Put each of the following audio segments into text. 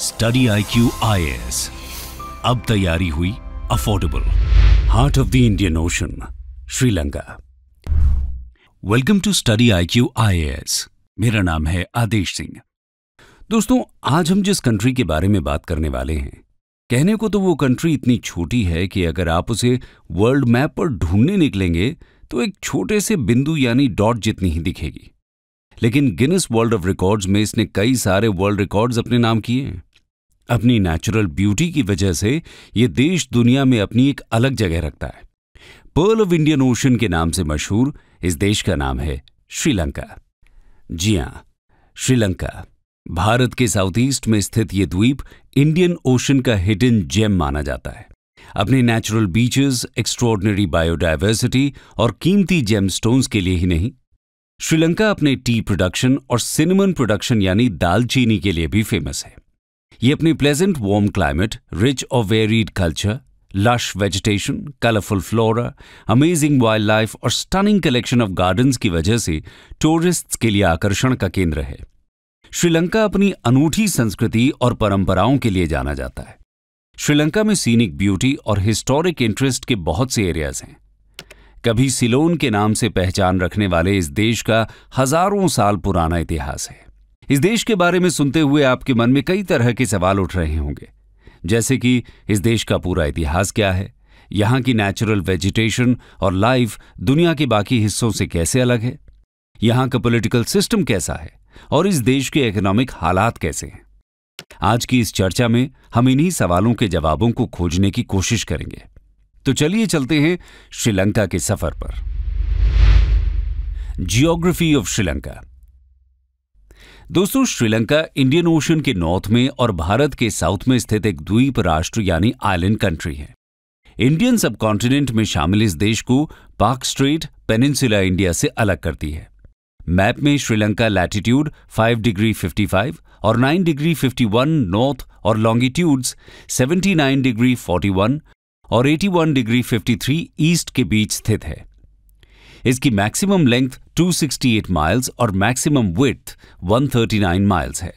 study I Q I S अब तैयारी हुई affordable heart of the Indian ocean Sri Lanka welcome to study I Q I S मेरा नाम है आदेश सिंह दोस्तों आज हम जिस कंट्री के बारे में बात करने वाले हैं कहने को तो वो कंट्री इतनी छोटी है कि अगर आप उसे वर्ल्ड मैप पर ढूंढने निकलेंगे तो एक छोटे से बिंदु यानी डॉट जितनी ही दिखेगी लेकिन गिनिस वर्ल्ड ऑफ रिकॉर्ड्स में इसने कई सारे वर्ल्ड रिकॉर्ड्स अपने नाम किए अपनी नेचुरल ब्यूटी की वजह से यह देश दुनिया में अपनी एक अलग जगह रखता है पर्ल ऑफ इंडियन ओशन के नाम से मशहूर इस देश का नाम है श्रीलंका जी हां श्रीलंका भारत के साउथ ईस्ट में स्थित ये द्वीप इंडियन ओशन का हिडन जेम माना जाता है अपने नेचुरल बीचेस एक्स्ट्रॉर्डनरी बायोडायवर्सिटी और कीमती स्टोन्स के लिए ही नहीं श्रीलंका अपने टी प्रोडक्शन और सिनेमन प्रोडक्शन यानी दालचीनी के लिए भी फेमस है ये अपने प्लेजेंट वार्म क्लाइमेट रिच और varied culture lush vegetation colourful flora amazing wild life और स्टनिंग कलेक्शन ऑफ गार्डन्स की वजह से टूरिस्ट्स के लिए आकर्षण का केंद्र है श्रीलंका अपनी अनूठी संस्कृति और परंपराओं के लिए जाना जाता है श्रीलंका में सीनिक ब्यूटी और हिस्टोरिक इंटरेस्ट के बहुत से एरियाज हैं कभी सिलोन के नाम से पहचान रखने वाले इस देश का हजारों साल पुराना इतिहास है इस देश के बारे में सुनते हुए आपके मन में कई तरह के सवाल उठ रहे होंगे जैसे कि इस देश का पूरा इतिहास क्या है यहाँ की नेचुरल वेजिटेशन और लाइफ दुनिया के बाकी हिस्सों से कैसे अलग है यहाँ का पॉलिटिकल सिस्टम कैसा है और इस देश के इकोनॉमिक हालात कैसे हैं आज की इस चर्चा में हम इन्हीं सवालों के जवाबों को खोजने की कोशिश करेंगे तो चलिए चलते हैं श्रीलंका के सफर पर जियोग्राफी ऑफ श्रीलंका दोस्तों श्रीलंका इंडियन ओशन के नॉर्थ में और भारत के साउथ में स्थित एक द्वीप राष्ट्र यानी आइलैंड कंट्री है इंडियन सब कॉन्टिनेंट में शामिल इस देश को पाक स्ट्रेट पेनिनसुला इंडिया से अलग करती है मैप में श्रीलंका लैटिट्यूड 5 डिग्री 55 और 9 डिग्री 51 नॉर्थ और लॉन्गिट्यूड्स 79 डिग्री 41 और 81 डिग्री 53 ईस्ट के बीच स्थित है इसकी मैक्सिमम लेंथ 268 माइल्स और मैक्सिमम विथ 139 माइल्स है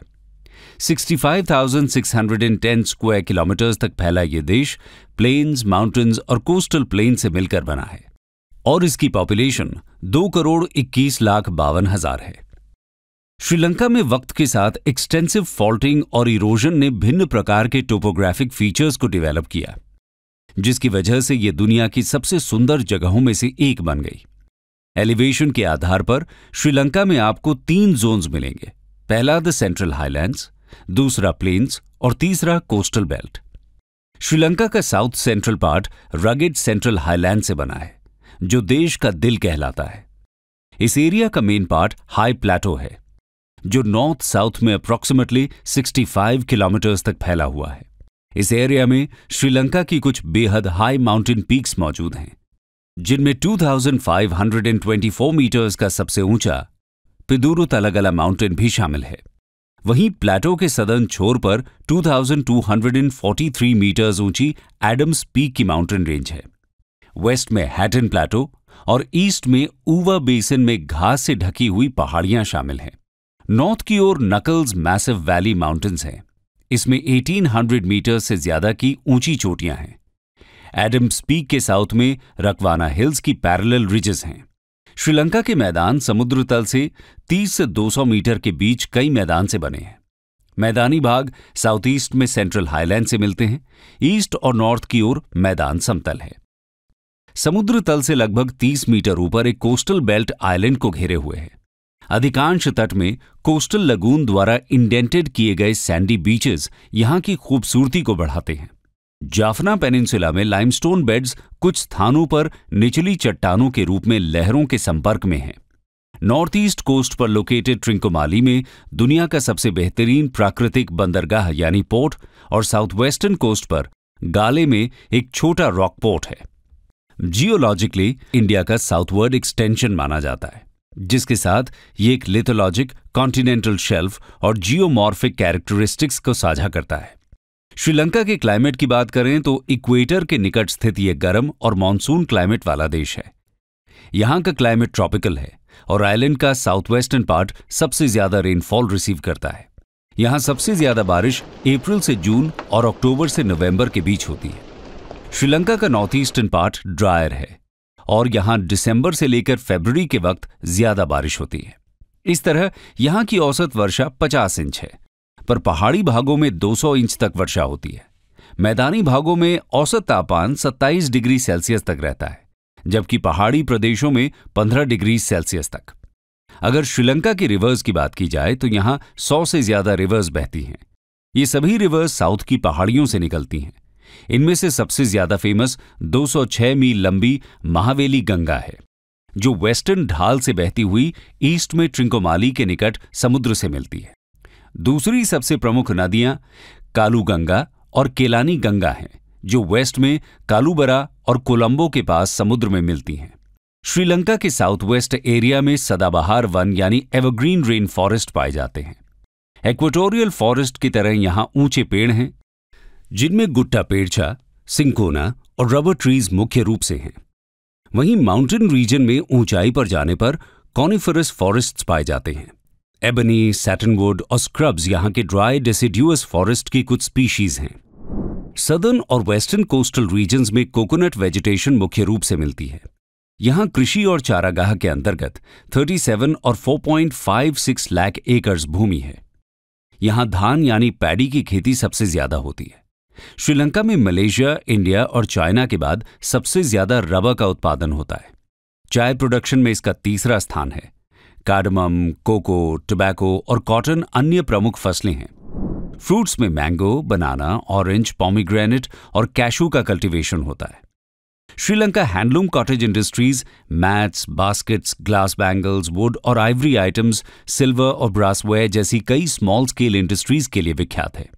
65,610 स्क्वायर किलोमीटर्स तक फैला यह देश प्लेन्स माउंटेन्स और कोस्टल प्लेन से मिलकर बना है और इसकी पॉपुलेशन दो करोड़ इक्कीस लाख बावन हजार है श्रीलंका में वक्त के साथ एक्सटेंसिव फॉल्टिंग और इरोजन ने भिन्न प्रकार के टोपोग्राफिक फीचर्स को डेवलप किया जिसकी वजह से ये दुनिया की सबसे सुंदर जगहों में से एक बन गई एलिवेशन के आधार पर श्रीलंका में आपको तीन जोन्स मिलेंगे पहला द सेंट्रल हाईलैंड्स दूसरा प्लेन्स और तीसरा कोस्टल बेल्ट श्रीलंका का south central part rugged central highland से बना है जो देश का दिल कहलाता है इस एरिया का मेन पार्ट हाई प्लेटो है जो नॉर्थ साउथ में अप्रॉक्सिमेटली 65 किलोमीटर्स तक फैला हुआ है इस एरिया में श्रीलंका की कुछ बेहद हाई माउंटेन पीक्स मौजूद हैं जिनमें 2,524 मीटर्स का सबसे ऊंचा पिदूरु तलागला माउंटेन भी शामिल है वहीं प्लेटो के सदन छोर पर 2,243 मीटर्स ऊंची एडम्स पीक की माउंटेन रेंज है वेस्ट में हैटन प्लेटो और ईस्ट में ऊवा बेसिन में घास से ढकी हुई पहाड़ियां शामिल हैं नॉर्थ की ओर नकल्स मैसिव वैली माउंटेन्स हैं इसमें 1800 मीटर से ज्यादा की ऊंची चोटियां हैं एडम्स पीक के साउथ में रकवाना हिल्स की पैरेलल रिजेस हैं श्रीलंका के मैदान समुद्र तल से 30 से 200 मीटर के बीच कई मैदान से बने हैं मैदानी भाग साउथ ईस्ट में सेंट्रल हाईलैंड से मिलते हैं ईस्ट और नॉर्थ की ओर मैदान समतल है समुद्र तल से लगभग 30 मीटर ऊपर एक कोस्टल बेल्ट आइलैंड को घेरे हुए है अधिकांश तट में कोस्टल लगून द्वारा इंडेंटेड किए गए सैंडी बीचेस यहां की खूबसूरती को बढ़ाते हैं जाफना पेनिनसुला में लाइमस्टोन बेड्स कुछ स्थानों पर निचली चट्टानों के रूप में लहरों के संपर्क में हैं नॉर्थ ईस्ट कोस्ट पर लोकेटेड ट्रिंकोमाली में दुनिया का सबसे बेहतरीन प्राकृतिक बंदरगाह यानी पोर्ट और साउथ वेस्टर्न कोस्ट पर गाले में एक छोटा रॉक पोर्ट है जियोलॉजिकली इंडिया का साउथवर्ड एक्सटेंशन माना जाता है जिसके साथ ये एक लिथोलॉजिक कॉन्टिनेंटल शेल्फ और जियोमॉर्फिक कैरेक्टरिस्टिक्स को साझा करता है श्रीलंका के क्लाइमेट की बात करें तो इक्वेटर के निकट स्थित यह गर्म और मानसून क्लाइमेट वाला देश है यहां का क्लाइमेट ट्रॉपिकल है और आइलैंड का साउथ वेस्टर्न पार्ट सबसे ज्यादा रेनफॉल रिसीव करता है यहां सबसे ज्यादा बारिश अप्रैल से जून और अक्टूबर से नवंबर के बीच होती है श्रीलंका का नॉर्थ ईस्टर्न पार्ट ड्रायर है और यहां दिसंबर से लेकर फरवरी के वक्त ज्यादा बारिश होती है इस तरह यहां की औसत वर्षा 50 इंच है पर पहाड़ी भागों में 200 इंच तक वर्षा होती है मैदानी भागों में औसत तापमान 27 डिग्री सेल्सियस तक रहता है जबकि पहाड़ी प्रदेशों में 15 डिग्री सेल्सियस तक अगर श्रीलंका की रिवर्स की बात की जाए तो यहां 100 से ज्यादा रिवर्स बहती हैं ये सभी रिवर्स साउथ की पहाड़ियों से निकलती हैं इनमें से सबसे ज्यादा फेमस 206 मील लंबी महावेली गंगा है जो वेस्टर्न ढाल से बहती हुई ईस्ट में ट्रिंकोमाली के निकट समुद्र से मिलती है दूसरी सबसे प्रमुख नदियां कालू गंगा और केलानी गंगा हैं जो वेस्ट में कालूबरा और कोलंबो के पास समुद्र में मिलती हैं श्रीलंका के साउथ वेस्ट एरिया में सदाबहार वन यानी एवरग्रीन रेन फॉरेस्ट पाए जाते हैं एक्वेटोरियल फॉरेस्ट की तरह यहां ऊंचे पेड़ हैं जिनमें गुट्टा पेड़छा सिंकोना और रबर ट्रीज मुख्य रूप से हैं वहीं माउंटेन रीजन में ऊंचाई पर जाने पर कॉनिफरस फॉरेस्ट्स पाए जाते हैं एबनी सैटनवुड और स्क्रब्स यहाँ के ड्राई डेसिड्यूअस फॉरेस्ट की कुछ स्पीशीज हैं सदर्न और वेस्टर्न कोस्टल रीजन्स में कोकोनट वेजिटेशन मुख्य रूप से मिलती है यहाँ कृषि और चारागाह के अंतर्गत 37 और 4.56 लाख एकर्स भूमि है यहाँ धान यानी पैडी की खेती सबसे ज्यादा होती है श्रीलंका में मलेशिया इंडिया और चाइना के बाद सबसे ज्यादा रबर का उत्पादन होता है चाय प्रोडक्शन में इसका तीसरा स्थान है कार्डमम कोको टोबैको और कॉटन अन्य प्रमुख फसलें हैं फ्रूट्स में मैंगो बनाना ऑरेंज पॉमीग्रेनेट और कैशू का कल्टीवेशन होता है Sri Lanka handloom cottage industries mats baskets glass bangles wood और आइवरी आइटम्स सिल्वर और ब्रासवेयर जैसी कई स्मॉल स्केल इंडस्ट्रीज के लिए विख्यात है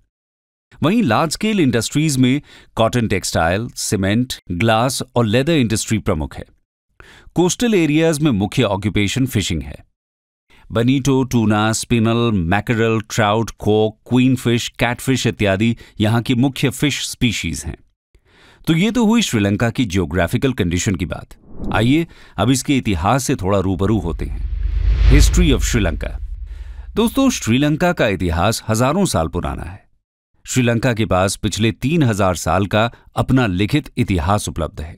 वहीं लार्ज स्केल इंडस्ट्रीज में कॉटन टेक्सटाइल सीमेंट ग्लास और लेदर इंडस्ट्री प्रमुख है कोस्टल एरियाज में मुख्य ऑक्यूपेशन फिशिंग है बनीटो टूना स्पिनल मैकरल ट्राउट कोक क्वीन फिश कैटफिश इत्यादि यहां की मुख्य फिश स्पीशीज हैं तो ये तो हुई श्रीलंका की जियोग्राफिकल कंडीशन की बात आइए अब इसके इतिहास से थोड़ा रूबरू होते हैं हिस्ट्री ऑफ श्रीलंका दोस्तों श्रीलंका का इतिहास हजारों साल पुराना है श्रीलंका के पास पिछले तीन हजार साल का अपना लिखित इतिहास उपलब्ध है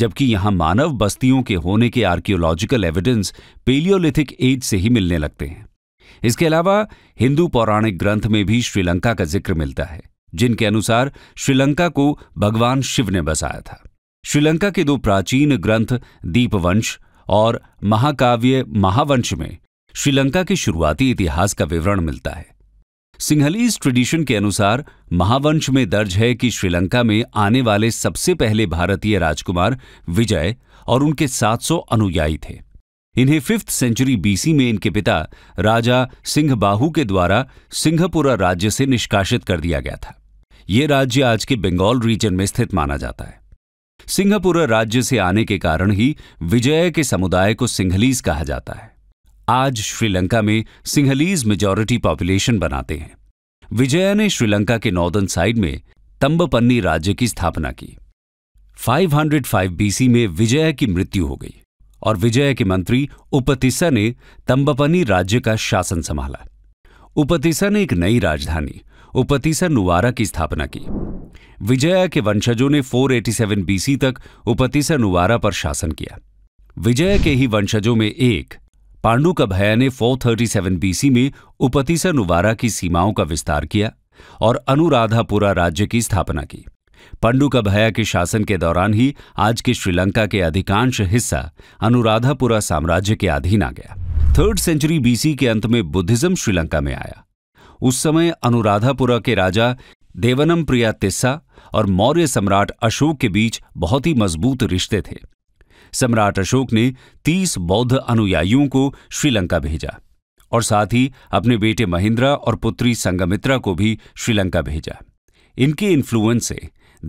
जबकि यहां मानव बस्तियों के होने के आर्कियोलॉजिकल एविडेंस पेलियोलिथिक एज से ही मिलने लगते हैं इसके अलावा हिंदू पौराणिक ग्रंथ में भी श्रीलंका का जिक्र मिलता है जिनके अनुसार श्रीलंका को भगवान शिव ने बसाया था श्रीलंका के दो प्राचीन ग्रंथ दीपवंश और महाकाव्य महावंश में श्रीलंका के शुरुआती इतिहास का विवरण मिलता है सिंहलीज ट्रेडिशन के अनुसार महावंश में दर्ज है कि श्रीलंका में आने वाले सबसे पहले भारतीय राजकुमार विजय और उनके 700 अनुयायी थे इन्हें फिफ्थ सेंचुरी बीसी में इनके पिता राजा सिंहबाहू के द्वारा सिंहपुरा राज्य से निष्कासित कर दिया गया था ये राज्य आज के बंगाल रीजन में स्थित माना जाता है सिंहपुरा राज्य से आने के कारण ही विजय के समुदाय को सिंहलीज कहा जाता है आज श्रीलंका में सिंहलीज मेजॉरिटी पॉपुलेशन बनाते हैं विजया ने श्रीलंका के नॉर्दर्न साइड में तंबपन्नी राज्य की स्थापना की 505 बीसी में विजया की मृत्यु हो गई और विजय के मंत्री उपतिसा ने तंबपनी राज्य का शासन संभाला उपतिसा ने एक नई राजधानी उपतिसा नुवारा की स्थापना की विजया के वंशजों ने 487 बीसी तक उपतिसा नुवारा पर शासन किया विजय के ही वंशजों में एक पांडु का भया ने 437 बीसी में उपतिसा नुवारा की सीमाओं का विस्तार किया और अनुराधापुरा राज्य की स्थापना की पांडु का भया के शासन के दौरान ही आज के श्रीलंका के अधिकांश हिस्सा अनुराधापुरा साम्राज्य के अधीन आ गया थर्ड सेंचुरी बीसी के अंत में बुद्धिज्म श्रीलंका में आया उस समय अनुराधापुरा के राजा देवनम प्रिया तिस्सा और मौर्य सम्राट अशोक के बीच बहुत ही मजबूत रिश्ते थे सम्राट अशोक ने तीस बौद्ध अनुयायियों को श्रीलंका भेजा और साथ ही अपने बेटे महिंद्रा और पुत्री संगमित्रा को भी श्रीलंका भेजा इनके इन्फ्लुएंस से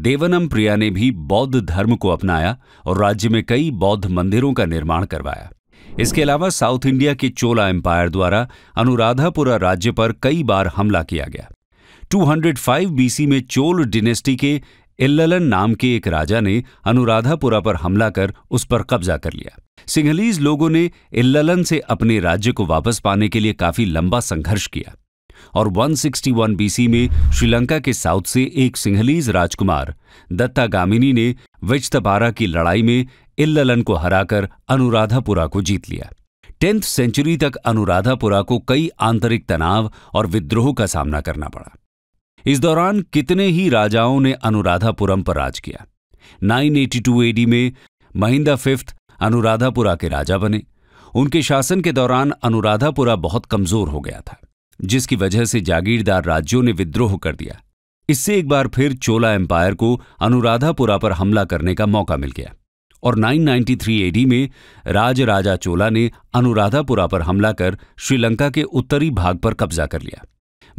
देवनम प्रिया ने भी बौद्ध धर्म को अपनाया और राज्य में कई बौद्ध मंदिरों का निर्माण करवाया इसके अलावा साउथ इंडिया के चोला एम्पायर द्वारा अनुराधापुरा राज्य पर कई बार हमला किया गया 205 बीसी में चोल डिनेस्टी के इल्ललन नाम के एक राजा ने अनुराधापुरा पर हमला कर उस पर कब्जा कर लिया सिंहलीज लोगों ने इल्ललन से अपने राज्य को वापस पाने के लिए काफी लंबा संघर्ष किया और 161 बीसी में श्रीलंका के साउथ से एक सिंहलीज राजकुमार दत्तागामिनी ने विजतपारा की लड़ाई में इल्ललन को हराकर अनुराधापुरा को जीत लिया टेंथ सेंचुरी तक अनुराधापुरा को कई आंतरिक तनाव और विद्रोह का सामना करना पड़ा इस दौरान कितने ही राजाओं ने अनुराधापुरम पर राज किया 982 एडी में महिंदा फिफ्थ अनुराधापुरा के राजा बने उनके शासन के दौरान अनुराधापुरा बहुत कमजोर हो गया था जिसकी वजह से जागीरदार राज्यों ने विद्रोह कर दिया इससे एक बार फिर चोला एम्पायर को अनुराधापुरा पर हमला करने का मौका मिल गया और 993 एडी में राज राजा चोला ने अनुराधापुरा पर हमला कर श्रीलंका के उत्तरी भाग पर कब्जा कर लिया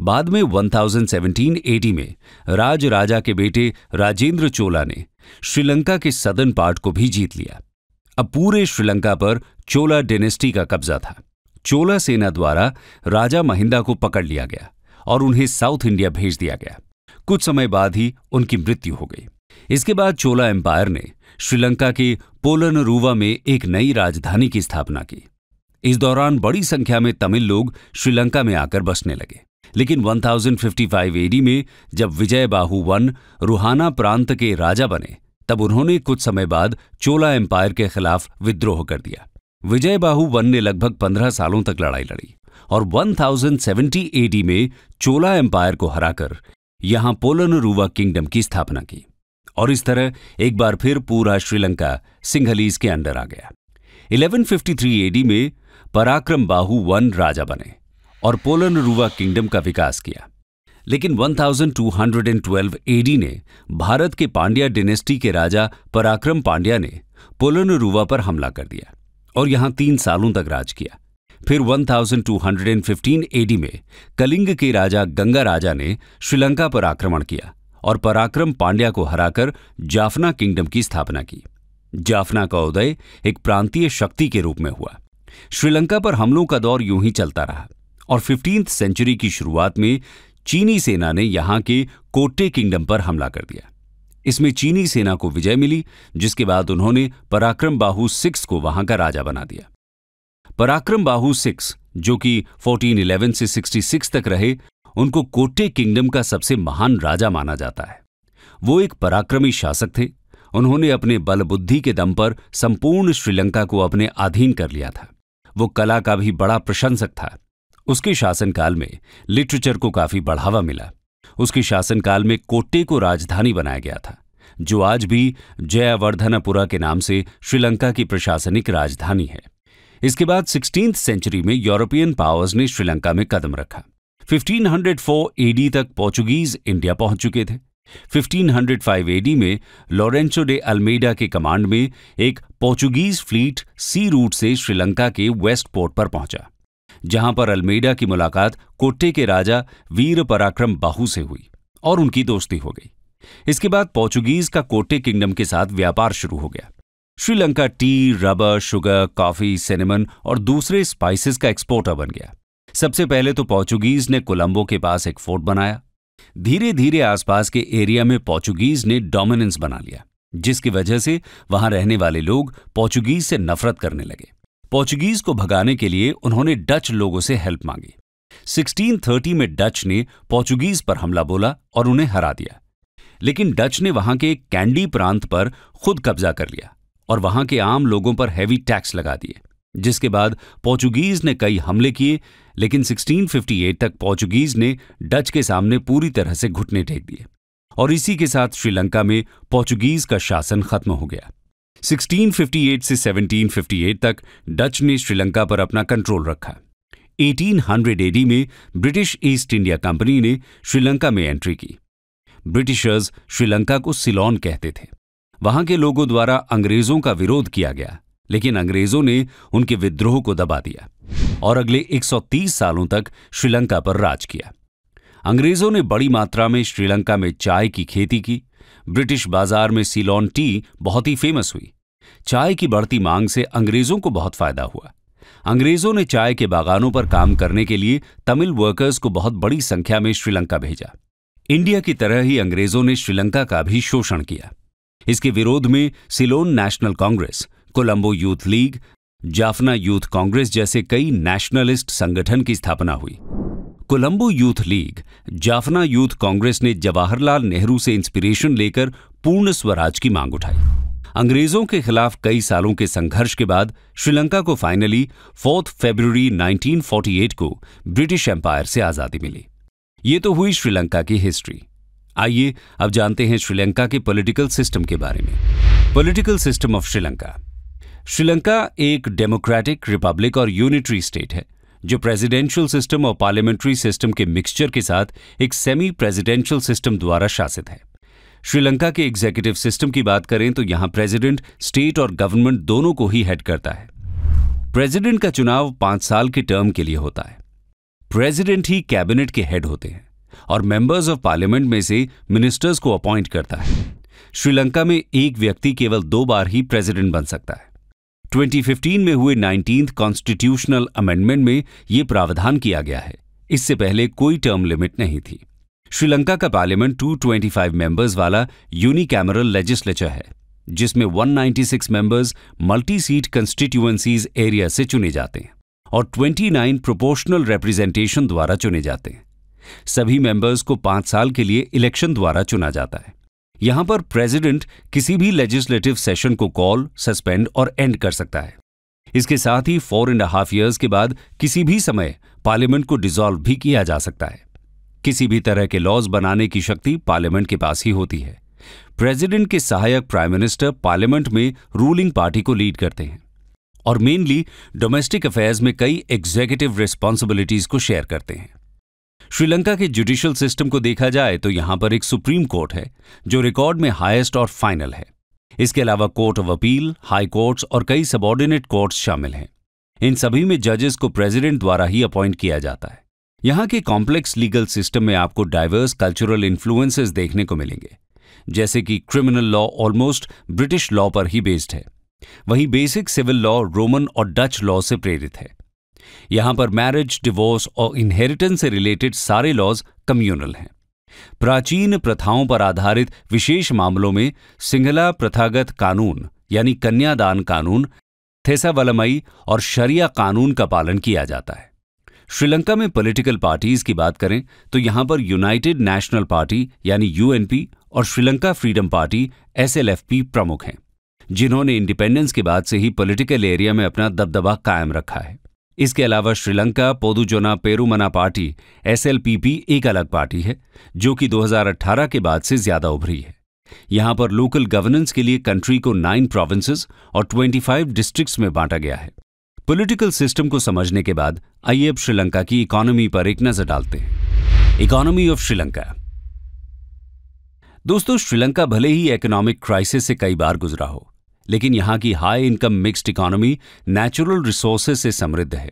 बाद में 1017-80 में राज राजा के बेटे राजेंद्र चोला ने श्रीलंका के सदन पार्ट को भी जीत लिया अब पूरे श्रीलंका पर चोला डेनेस्टी का कब्जा था चोला सेना द्वारा राजा महिंदा को पकड़ लिया गया और उन्हें साउथ इंडिया भेज दिया गया कुछ समय बाद ही उनकी मृत्यु हो गई इसके बाद चोला एम्पायर ने श्रीलंका के पोलनरूवा में एक नई राजधानी की स्थापना की इस दौरान बड़ी संख्या में तमिल लोग श्रीलंका में आकर बसने लगे लेकिन 1055 एडी में जब विजय बाहू वन रूहाना प्रांत के राजा बने तब उन्होंने कुछ समय बाद चोला एम्पायर के खिलाफ विद्रोह कर दिया विजय बाहू वन ने लगभग पंद्रह सालों तक लड़ाई लड़ी और 1070 एडी में चोला एम्पायर को हराकर यहां पोलन रूवा किंगडम की स्थापना की और इस तरह एक बार फिर पूरा श्रीलंका सिंघलीज के अंडर आ गया 1153 एडी में पराक्रम बाहु वन राजा बने और पोलन रूवा किंगडम का विकास किया लेकिन 1212 एडी ने भारत के पांड्या डिनेस्टी के राजा पराक्रम पांड्या ने पोलन रूवा पर हमला कर दिया और यहां तीन सालों तक राज किया फिर 1215 एडी में कलिंग के राजा गंगा राजा ने श्रीलंका पर आक्रमण किया और पराक्रम पांड्या को हराकर जाफना किंगडम की स्थापना की जाफना का उदय एक प्रांतीय शक्ति के रूप में हुआ श्रीलंका पर हमलों का दौर यूं ही चलता रहा और फिफ्टीन सेंचुरी की शुरुआत में चीनी सेना ने यहां के कोटे किंगडम पर हमला कर दिया इसमें चीनी सेना को विजय मिली जिसके बाद उन्होंने पराक्रम बाहू सिक्स को वहां का राजा बना दिया पराक्रम बाहू सिक्स जो कि 1411 से 66 तक रहे उनको कोटे किंगडम का सबसे महान राजा माना जाता है वो एक पराक्रमी शासक थे उन्होंने अपने बलबुद्धि के दम पर संपूर्ण श्रीलंका को अपने अधीन कर लिया था वो कला का भी बड़ा प्रशंसक था उसके शासनकाल में लिटरेचर को काफी बढ़ावा मिला उसके शासनकाल में कोट्टे को राजधानी बनाया गया था जो आज भी जयावर्धनापुरा के नाम से श्रीलंका की प्रशासनिक राजधानी है इसके बाद सिक्सटीन सेंचुरी में यूरोपियन पावर्स ने श्रीलंका में कदम रखा 1504 एडी तक पोर्चुगीज इंडिया पहुंच चुके थे 1505 एडी में लॉरेंसो डे अल्मेडा के कमांड में एक पोर्चुगीज फ्लीट सी रूट से श्रीलंका के वेस्ट पोर्ट पर पहुंचा जहां पर अल्मेडा की मुलाकात कोट्टे के राजा वीर पराक्रम बाहू से हुई और उनकी दोस्ती हो गई इसके बाद पोर्चुगीज का कोटे किंगडम के साथ व्यापार शुरू हो गया Sri Lanka tea rubber sugar coffee cinnamon और दूसरे स्पाइसेस का एक्सपोर्टर बन गया सबसे पहले तो पोर्चुगीज ने कोलंबो के पास एक फोर्ट बनाया धीरे धीरे आसपास के एरिया में पोर्चुगीज ने डोमिनेंस बना लिया जिसकी वजह से वहां रहने वाले लोग पोर्चुगीज से नफरत करने लगे पोर्चुगीज को भगाने के लिए उन्होंने डच लोगों से हेल्प मांगी 1630 में डच ने पोर्चुगीज पर हमला बोला और उन्हें हरा दिया लेकिन डच ने वहां के कैंडी प्रांत पर खुद कब्जा कर लिया और वहां के आम लोगों पर हैवी टैक्स लगा दिए जिसके बाद पोर्चुगीज ने कई हमले किए लेकिन 1658 तक पोर्चुगीज ने डच के सामने पूरी तरह से घुटने टेक दिए और इसी के साथ श्रीलंका में पोर्चुगीज का शासन खत्म हो गया 1658 से 1758 तक डच ने श्रीलंका पर अपना कंट्रोल रखा 1800 एडी में ब्रिटिश ईस्ट इंडिया कंपनी ने श्रीलंका में एंट्री की ब्रिटिशर्स श्रीलंका को सिलोन कहते थे वहां के लोगों द्वारा अंग्रेजों का विरोध किया गया लेकिन अंग्रेजों ने उनके विद्रोह को दबा दिया और अगले 130 सालों तक श्रीलंका पर राज किया अंग्रेजों ने बड़ी मात्रा में श्रीलंका में चाय की खेती की ब्रिटिश बाजार में सीलॉन टी बहुत ही फेमस हुई चाय की बढ़ती मांग से अंग्रेजों को बहुत फायदा हुआ अंग्रेजों ने चाय के बागानों पर काम करने के लिए तमिल वर्कर्स को बहुत बड़ी संख्या में श्रीलंका भेजा इंडिया की तरह ही अंग्रेजों ने श्रीलंका का भी शोषण किया इसके विरोध में Ceylon national congress Colombo youth league Jaffna youth congress जैसे कई नेशनलिस्ट संगठन की स्थापना हुई Colombo youth league Jaffna youth congress ने जवाहरलाल नेहरू से इंस्पिरेशन लेकर पूर्ण स्वराज की मांग उठाई अंग्रेजों के खिलाफ कई सालों के संघर्ष के बाद श्रीलंका को फाइनली 4 फरवरी 1948 को ब्रिटिश एम्पायर से आजादी मिली ये तो हुई श्रीलंका की हिस्ट्री आइए अब जानते हैं श्रीलंका के पॉलिटिकल सिस्टम के बारे में political system of Sri Lanka Sri Lanka एक डेमोक्रेटिक रिपब्लिक और यूनिटरी स्टेट है जो प्रेसिडेंशियल सिस्टम और पार्लियामेंट्री सिस्टम के मिक्सचर के साथ एक सेमी प्रेसिडेंशियल सिस्टम द्वारा शासित है श्रीलंका के एग्जीक्यूटिव सिस्टम की बात करें तो यहाँ प्रेसिडेंट स्टेट और गवर्नमेंट दोनों को ही हेड करता है प्रेसिडेंट का चुनाव पांच साल के टर्म के लिए होता है प्रेसिडेंट ही कैबिनेट के हेड होते हैं और मेंबर्स ऑफ पार्लियामेंट में से मिनिस्टर्स को अपॉइंट करता है श्रीलंका में एक व्यक्ति केवल दो बार ही प्रेसिडेंट बन सकता है 2015 में हुए नाइनटीन कॉन्स्टिट्यूशनल अमेंडमेंट में ये प्रावधान किया गया है इससे पहले कोई टर्म लिमिट नहीं थी श्रीलंका का पार्लियामेंट 225 मेंबर्स वाला यूनिकैमरल लेजिस्लेचर है जिसमें 196 members multi seat constituencies area से चुने जाते हैं और 29 प्रोपोर्शनल रिप्रेजेंटेशन द्वारा चुने जाते हैं सभी मेंबर्स को पांच साल के लिए इलेक्शन द्वारा चुना जाता है यहां पर प्रेसिडेंट किसी भी लेजिस्लेटिव सेशन को कॉल सस्पेंड और एंड कर सकता है इसके साथ ही फोर एंड हाफ ईयर्स के बाद किसी भी समय पार्लियामेंट को डिसॉल्व भी किया जा सकता है किसी भी तरह के लॉज बनाने की शक्ति पार्लियामेंट के पास ही होती है प्रेसिडेंट के सहायक प्राइम मिनिस्टर पार्लियामेंट में रूलिंग पार्टी को लीड करते हैं और मेनली डोमेस्टिक अफेयर्स में कई एग्जीक्यूटिव रिस्पॉन्सिबिलिटीज को शेयर करते हैं श्रीलंका के जुडिशियल सिस्टम को देखा जाए तो यहां पर एक सुप्रीम कोर्ट है जो रिकॉर्ड में हाईएस्ट और फाइनल है इसके अलावा court of appeal high courts और कई सबॉर्डिनेट कोर्ट्स शामिल हैं इन सभी में जजेस को प्रेसिडेंट द्वारा ही अपॉइंट किया जाता है यहां के कॉम्प्लेक्स लीगल सिस्टम में आपको डाइवर्स कल्चरल इन्फ्लुएंसेस देखने को मिलेंगे जैसे कि criminal law almost British law पर ही बेस्ड है वहीं बेसिक सिविल लॉ रोमन और डच लॉ से प्रेरित है यहाँ पर मैरिज डिवोर्स और इनहेरिटेंस से रिलेटेड सारे लॉज कम्युनल हैं प्राचीन प्रथाओं पर आधारित विशेष मामलों में सिंघला प्रथागत कानून यानी कन्यादान कानून थेसावलमई और शरिया कानून का पालन किया जाता है श्रीलंका में पॉलिटिकल पार्टीज की बात करें तो यहां पर यूनाइटेड नेशनल पार्टी यानी यूएनपी और श्रीलंका फ्रीडम पार्टी एसएलएफपी प्रमुख हैं जिन्होंने इंडिपेंडेंस के बाद से ही पॉलिटिकल एरिया में अपना दबदबा कायम रखा है इसके अलावा श्रीलंका पोदुजोना पेरूमना पार्टी एसएलपीपी एक अलग पार्टी है जो कि 2018 के बाद से ज्यादा उभरी है यहां पर लोकल गवर्नेंस के लिए कंट्री को नाइन प्रोविंसेस और 25 डिस्ट्रिक्ट्स में बांटा गया है पॉलिटिकल सिस्टम को समझने के बाद आइए अब श्रीलंका की इकोनॉमी पर एक नजर डालते हैं इकोनॉमी ऑफ श्रीलंका दोस्तों श्रीलंका भले ही इकोनॉमिक क्राइसिस से कई बार गुजरा हो लेकिन यहां की high income mixed economy natural resources से समृद्ध है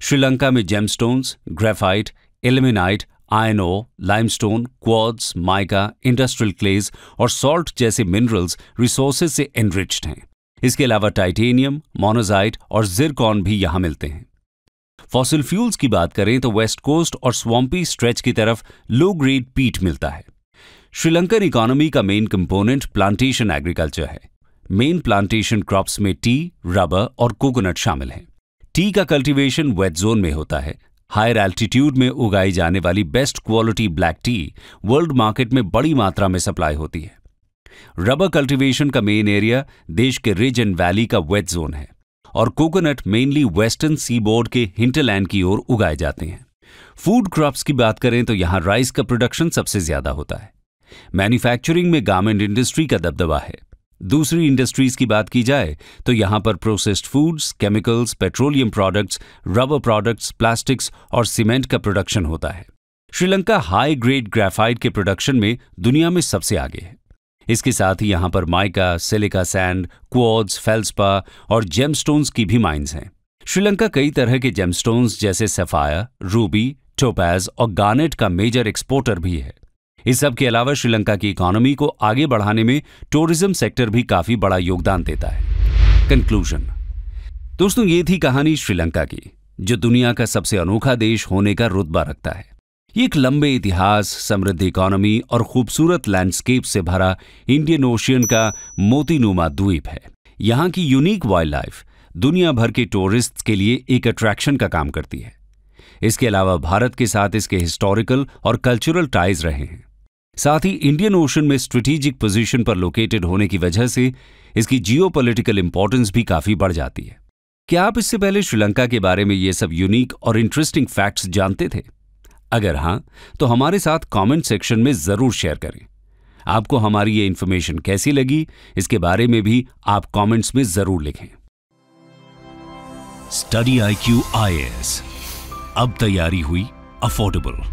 श्रीलंका में जेमस्टोन्स ग्रेफाइट एलिमिनाइट आयनो limestone quartz mica industrial clays और सॉल्ट जैसे मिनरल्स रिसोर्सेज से एनरिच्ड हैं इसके अलावा टाइटेनियम मोनोजाइट और जिरकॉन भी यहां मिलते हैं फॉसिल फ्यूल्स की बात करें तो वेस्ट कोस्ट और स्वाम्पी स्ट्रेच की तरफ लो ग्रेड पीट मिलता है श्रीलंकन इकोनॉमी का मेन कंपोनेंट प्लांटेशन एग्रीकल्चर है मेन प्लांटेशन क्रॉप्स में टी रबर और कोकोनट शामिल हैं टी का कल्टीवेशन वेट जोन में होता है हायर एल्टीट्यूड में उगाई जाने वाली best quality black tea world market में बड़ी मात्रा में सप्लाई होती है रबर कल्टीवेशन का मेन एरिया देश के रिज एंड वैली का वेट जोन है और कोकोनट मेनली वेस्टर्न सीबोर्ड के हिंटरलैंड की ओर उगाए जाते हैं फूड क्रॉप्स की बात करें तो यहां राइस का प्रोडक्शन सबसे ज्यादा होता है मैन्युफैक्चरिंग में गारमेंट इंडस्ट्री का दबदबा है दूसरी इंडस्ट्रीज की बात की जाए तो यहाँ पर processed foods chemicals petroleum products rubber products plastics और सीमेंट का प्रोडक्शन होता है श्रीलंका हाई ग्रेड ग्रेफाइट के प्रोडक्शन में दुनिया में सबसे आगे है इसके साथ ही यहाँ पर mica silica sand quartz feldspar और जेमस्टोन्स की भी माइंस हैं श्रीलंका कई तरह के जेमस्टोन्स जैसे सफाया रूबी टोपैज और गार्नेट का मेजर एक्सपोर्टर भी है इस सब के अलावा श्रीलंका की इकोनॉमी को आगे बढ़ाने में टूरिज्म सेक्टर भी काफी बड़ा योगदान देता है कंक्लूजन दोस्तों ये थी कहानी श्रीलंका की जो दुनिया का सबसे अनोखा देश होने का रुतबा रखता है ये एक लंबे इतिहास समृद्ध इकोनॉमी और खूबसूरत लैंडस्केप से भरा इंडियन ओशियन का मोतीनुमा द्वीप है यहाँ की यूनिक वाइल्ड लाइफ दुनिया भर के टूरिस्ट के लिए एक अट्रैक्शन का काम करती है इसके अलावा भारत के साथ इसके हिस्टोरिकल और कल्चरल टाइज रहे हैं साथ ही इंडियन ओशन में स्ट्रेटेजिक पोजीशन पर लोकेटेड होने की वजह से इसकी जियोपॉलिटिकल इंपॉर्टेंस भी काफी बढ़ जाती है क्या आप इससे पहले श्रीलंका के बारे में ये सब यूनिक और इंटरेस्टिंग फैक्ट्स जानते थे अगर हाँ तो हमारे साथ कमेंट सेक्शन में जरूर शेयर करें आपको हमारी ये इन्फॉर्मेशन कैसी लगी इसके बारे में भी आप कमेंट्स में जरूर लिखें study I Q I S अब तैयारी हुई अफोर्डेबल